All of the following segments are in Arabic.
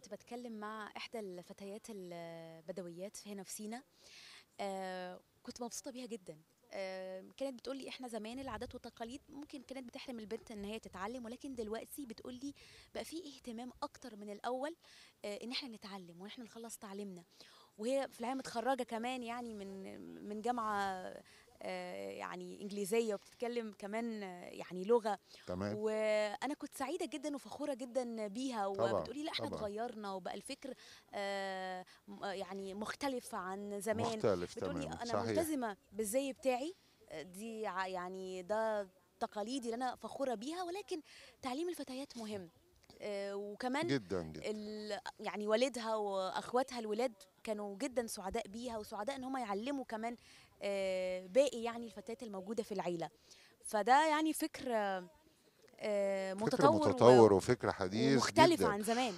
كنت بتكلم مع إحدى الفتيات البدويات هنا في سينا آه كنت مبسوطة بيها جدا آه كانت بتقولي احنا زمان العادات والتقاليد ممكن كانت بتحرم البنت ان هي تتعلم ولكن دلوقتي بتقولي بقى في اهتمام اكتر من الاول آه ان احنا نتعلم وان احنا نخلص تعليمنا وهي في العام متخرجه كمان يعني من من جامعه آه، يعني انجليزيه وبتتكلم كمان آه، يعني لغه تمام وانا كنت سعيده جدا وفخوره جدا بيها وبتقولي لا احنا اتغيرنا وبقى الفكر آه، يعني مختلف عن زمان مختلف بتقولي تمام. انا صحيح. ملتزمه بالزي بتاعي دي يعني ده تقاليدي اللي انا فخوره بيها ولكن تعليم الفتيات مهم آه، وكمان جدا, جدا. يعني والدها واخواتها الولاد كانوا جدا سعداء بيها وسعداء ان هم يعلموا كمان آه، باقي يعني الفتيات الموجوده في العيله فده يعني فكر آه، متطور, متطور وفكر حديث مختلف عن زمان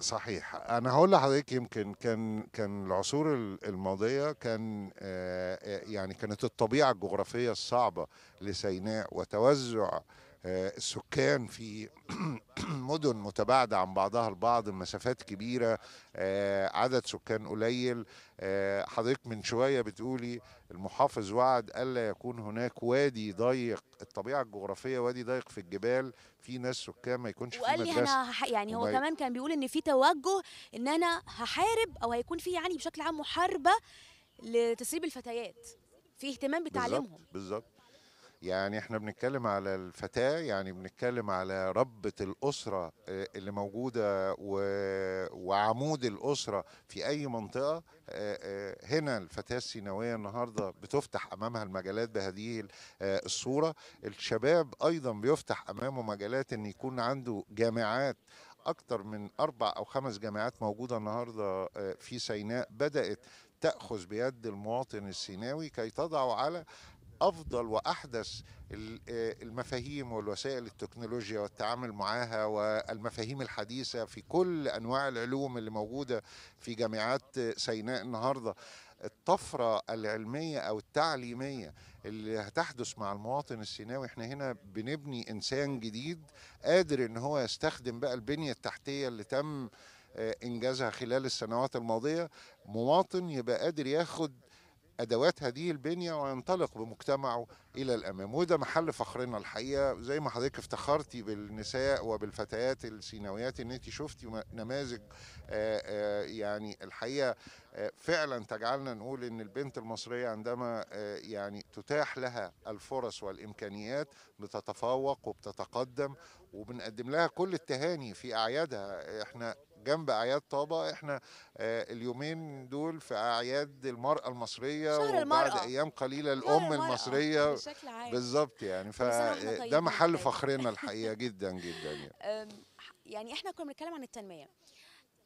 صحيح انا هقول لحضرتك يمكن كان كان العصور الماضيه كان يعني كانت الطبيعه الجغرافيه الصعبه لسيناء وتوزع آه، السكان في مدن متباعدة عن بعضها البعض مسافات كبيرة آه، عدد سكان قليل آه، حضرتك من شوية بتقولي المحافظ وعد ألا يكون هناك وادي ضيق الطبيعة الجغرافية وادي ضيق في الجبال في ناس سكان ما يكونش وقال وقال لي أنا هح... يعني هو كمان كان بيقول إن في توجه إن أنا هحارب أو هيكون في يعني بشكل عام محاربة لتسريب الفتيات في اهتمام بتعليمهم بالظبط يعني احنا بنتكلم على الفتاة يعني بنتكلم على ربة الأسرة آه، اللي موجودة وعمود الأسرة في أي منطقة آه، آه، هنا الفتاة السيناوية النهاردة بتفتح أمامها المجالات بهذه الصورة الشباب أيضا بيفتح أمامه مجالات أن يكون عنده جامعات أكثر من أربع أو خمس جامعات موجودة النهاردة في سيناء بدأت تأخذ بيد المواطن السيناوي كي تضعه على افضل واحدث آه، المفاهيم والوسائل التكنولوجيا والتعامل معها والمفاهيم الحديثه في كل انواع العلوم اللي موجوده في جامعات سيناء النهارده الطفره العلميه او التعليميه اللي هتحدث مع المواطن السيناوي احنا هنا بنبني انسان جديد قادر ان هو يستخدم بقى البنيه التحتيه اللي تم آه، انجازها خلال السنوات الماضيه مواطن يبقى قادر ياخد ادوات هذه البنيه وينطلق بمجتمعه الى الامام وده محل فخرنا الحقيقه زي ما حضرتك افتخرتي بالنساء وبالفتيات السيناويات ان انت شفتي نماذج آه، آه، يعني الحقيقه آه، فعلا تجعلنا نقول ان البنت المصريه عندما يعني تتاح لها الفرص والامكانيات بتتفوق وبتتقدم وبنقدم لها كل التهاني في اعيادها احنا جنب اعياد طابا احنا آه، اليومين دول في اعياد المراه المصريه شهر المرأة. وبعد ايام قليله الام المرأة. المصريه يعني بالظبط يعني فده آه، محل فخرنا الحقيقه جدا جدا يعني, يعني احنا كنا بنتكلم عن التنميه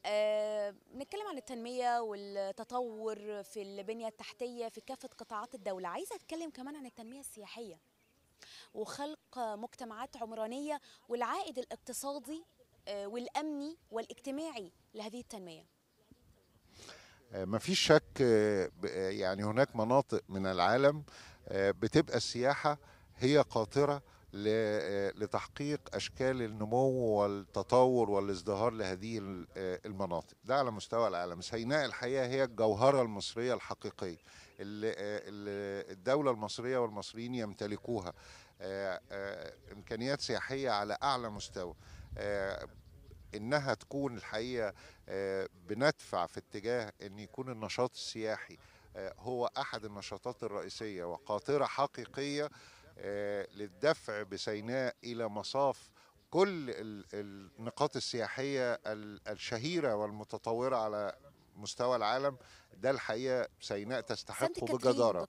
آه، بنتكلم عن التنمية والتطور في البنية التحتية في كافة قطاعات الدولة عايزة أتكلم كمان عن التنمية السياحية وخلق مجتمعات عمرانية والعائد الاقتصادي آه، والامني والاجتماعي لهذه التنميه آه، ما فيش شك آه، يعني هناك مناطق من العالم بتبقى السياحه هي قاطره لتحقيق اشكال النمو والتطور والازدهار لهذه المناطق ده على مستوى العالم سيناء الحقيقه هي الجوهره المصريه الحقيقيه اللي الدوله المصريه والمصريين يمتلكوها امكانيات سياحيه على اعلى مستوى آه، انها تكون الحقيقه آه، بندفع في اتجاه ان يكون النشاط السياحي آه، هو احد النشاطات الرئيسيه وقاطره حقيقيه للدفع بسيناء الى مصاف كل النقاط السياحيه الشهيره والمتطوره على مستوى العالم ده الحقيقه سيناء تستحقه بجداره